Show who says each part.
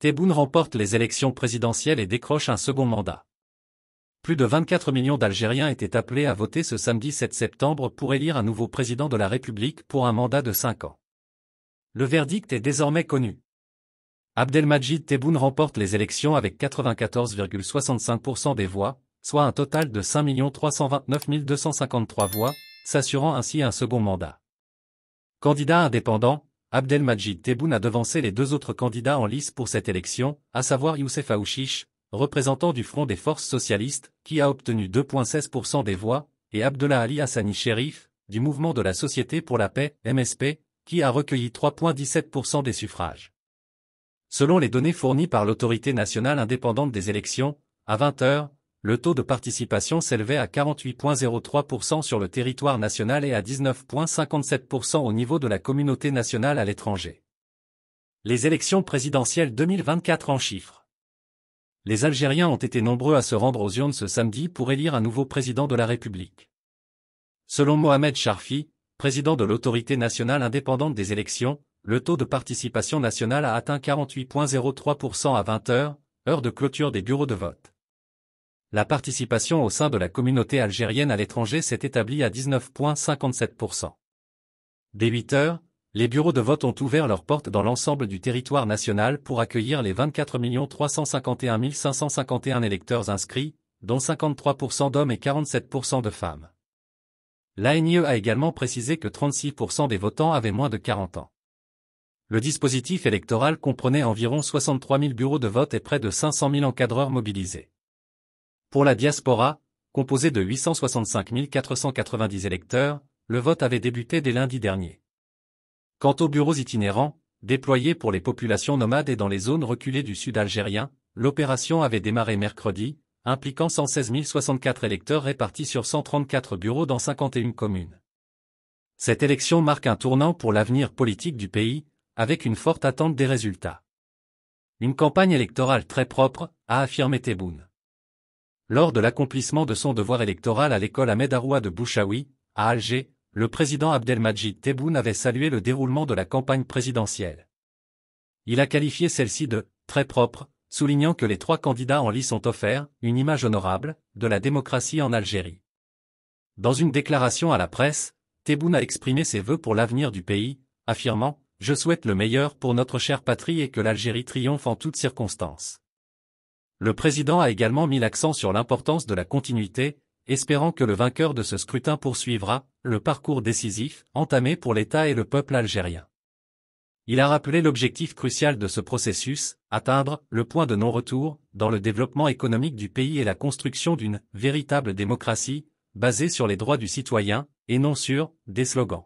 Speaker 1: Tebboune remporte les élections présidentielles et décroche un second mandat. Plus de 24 millions d'Algériens étaient appelés à voter ce samedi 7 septembre pour élire un nouveau président de la République pour un mandat de 5 ans. Le verdict est désormais connu. Abdelmajid Tebboune remporte les élections avec 94,65% des voix, soit un total de 5 329 253 voix, s'assurant ainsi un second mandat. Candidat indépendant, Abdelmajid Tebboune a devancé les deux autres candidats en lice pour cette élection, à savoir Youssef Aouchiche, représentant du Front des Forces Socialistes, qui a obtenu 2,16% des voix, et Abdullah Ali Hassani Sherif, du Mouvement de la Société pour la Paix, MSP, qui a recueilli 3,17% des suffrages. Selon les données fournies par l'Autorité nationale indépendante des élections, à 20h, le taux de participation s'élevait à 48,03% sur le territoire national et à 19,57% au niveau de la communauté nationale à l'étranger. Les élections présidentielles 2024 en chiffres. Les Algériens ont été nombreux à se rendre aux urnes ce samedi pour élire un nouveau président de la République. Selon Mohamed Sharfi, président de l'autorité nationale indépendante des élections, le taux de participation nationale a atteint 48,03% à 20h, heure de clôture des bureaux de vote la participation au sein de la communauté algérienne à l'étranger s'est établie à 19,57%. Dès 8 heures, les bureaux de vote ont ouvert leurs portes dans l'ensemble du territoire national pour accueillir les 24 351 551 électeurs inscrits, dont 53% d'hommes et 47% de femmes. L'ANIE a également précisé que 36% des votants avaient moins de 40 ans. Le dispositif électoral comprenait environ 63 000 bureaux de vote et près de 500 000 encadreurs mobilisés. Pour la diaspora, composée de 865 490 électeurs, le vote avait débuté dès lundi dernier. Quant aux bureaux itinérants, déployés pour les populations nomades et dans les zones reculées du sud algérien, l'opération avait démarré mercredi, impliquant 116 064 électeurs répartis sur 134 bureaux dans 51 communes. Cette élection marque un tournant pour l'avenir politique du pays, avec une forte attente des résultats. Une campagne électorale très propre, a affirmé Tebboune. Lors de l'accomplissement de son devoir électoral à l'école Ahmed Aroua de Bouchaoui, à Alger, le président Abdelmajid Tebboune avait salué le déroulement de la campagne présidentielle. Il a qualifié celle-ci de « très propre », soulignant que les trois candidats en lice sont offerts « une image honorable » de la démocratie en Algérie. Dans une déclaration à la presse, Tebboune a exprimé ses vœux pour l'avenir du pays, affirmant « Je souhaite le meilleur pour notre chère patrie et que l'Algérie triomphe en toutes circonstances ». Le président a également mis l'accent sur l'importance de la continuité, espérant que le vainqueur de ce scrutin poursuivra le parcours décisif entamé pour l'État et le peuple algérien. Il a rappelé l'objectif crucial de ce processus, atteindre le point de non-retour dans le développement économique du pays et la construction d'une véritable démocratie, basée sur les droits du citoyen, et non sur des slogans.